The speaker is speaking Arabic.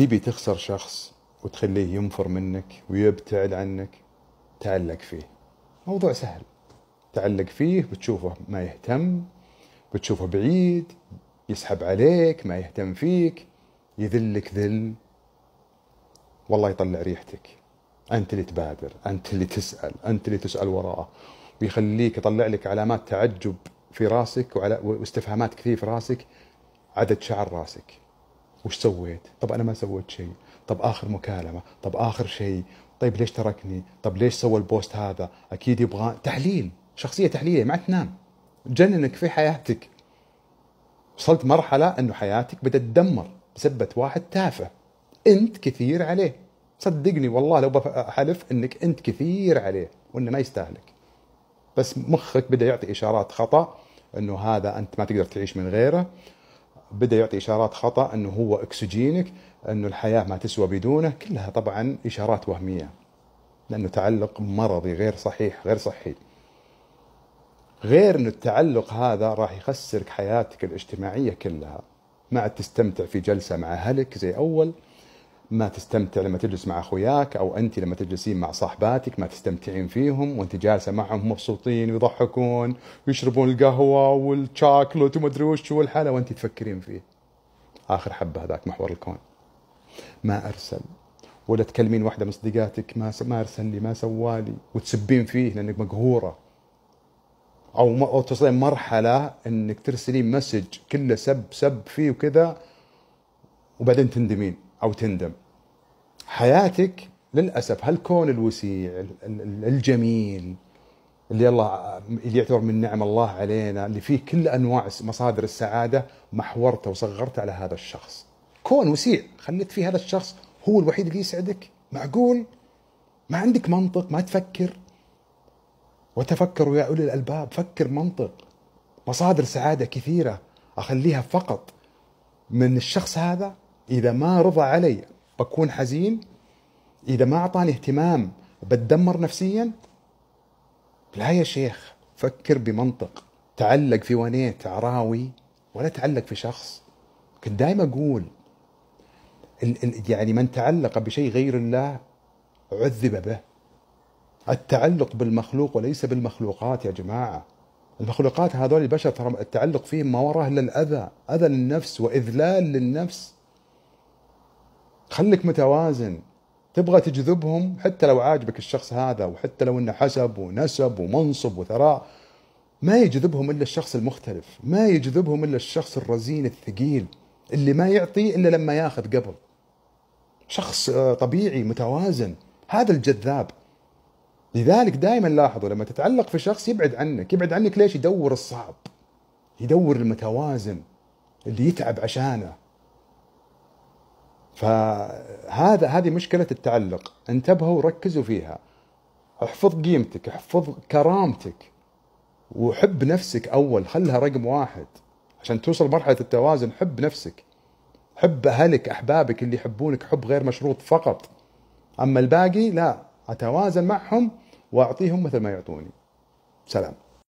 تبي تخسر شخص وتخليه ينفر منك ويبتعد عنك تعلق فيه موضوع سهل تعلق فيه بتشوفه ما يهتم بتشوفه بعيد يسحب عليك ما يهتم فيك يذلك ذل والله يطلع ريحتك انت اللي تبادر انت اللي تسال انت اللي تسال وراءه ويخليك يطلع لك علامات تعجب في راسك واستفهامات كثير في راسك عدد شعر راسك وش سويت طب انا ما سويت شيء طب اخر مكالمه طب اخر شيء طيب ليش تركني طب ليش سوى البوست هذا اكيد يبغى تحليل شخصيه تحليليه ما تنام جننك في حياتك وصلت مرحله انه حياتك بدات تدمر بسبه واحد تافه انت كثير عليه صدقني والله لو بحلف انك انت كثير عليه وانه ما يستاهلك بس مخك بدا يعطي اشارات خطا انه هذا انت ما تقدر تعيش من غيره بدا يعطي اشارات خطا انه هو اكسجينك انه الحياه ما تسوى بدونه كلها طبعا اشارات وهميه لانه تعلق مرضي غير صحيح غير صحي غير ان التعلق هذا راح يخسرك حياتك الاجتماعيه كلها ما عاد تستمتع في جلسه مع اهلك زي اول ما تستمتع لما تجلس مع اخوياك او انت لما تجلسين مع صاحباتك ما تستمتعين فيهم وانت جالسه معهم مبسوطين ويضحكون ويشربون القهوه والشوكلت وما ادري وش والحلا وانت تفكرين فيه. اخر حبه هذاك محور الكون. ما ارسل ولا تكلمين واحده من صديقاتك ما ما ارسل لي ما سوالي وتسبين فيه لانك مقهوره. او او توصلين مرحله انك ترسلين مسج كله سب سب فيه وكذا وبعدين تندمين. او تندم حياتك للاسف هالكون الوسيع الجميل اللي الله اللي يعتبر من نعم الله علينا اللي فيه كل انواع مصادر السعاده محورته وصغرته على هذا الشخص كون وسيع خليت فيه هذا الشخص هو الوحيد اللي يسعدك معقول ما عندك منطق ما تفكر وتفكروا يا اولي الالباب فكر منطق مصادر سعاده كثيره اخليها فقط من الشخص هذا اذا ما رضى علي بكون حزين اذا ما اعطاني اهتمام بتدمر نفسيا لا يا شيخ فكر بمنطق تعلق في ونيت عراوي ولا تعلق في شخص كنت دائما اقول يعني من تعلق بشيء غير الله عذب به التعلق بالمخلوق وليس بالمخلوقات يا جماعه المخلوقات هذول البشر ترى التعلق فيهم ما وراه الا الاذى، اذى للنفس واذلال للنفس. خليك متوازن تبغى تجذبهم حتى لو عاجبك الشخص هذا وحتى لو انه حسب ونسب ومنصب وثراء ما يجذبهم الا الشخص المختلف، ما يجذبهم الا الشخص الرزين الثقيل اللي ما يعطي الا لما ياخذ قبل. شخص آه، طبيعي متوازن، هذا الجذاب. لذلك دائما لاحظوا لما تتعلق في شخص يبعد عنك، يبعد عنك ليش؟ يدور الصعب. يدور المتوازن اللي يتعب عشانه، فهذا هذه مشكله التعلق انتبهوا وركزوا فيها احفظ قيمتك احفظ كرامتك وحب نفسك اول خلها رقم واحد عشان توصل مرحله التوازن حب نفسك حب اهلك احبابك اللي يحبونك حب غير مشروط فقط اما الباقي لا اتوازن معهم واعطيهم مثل ما يعطوني سلام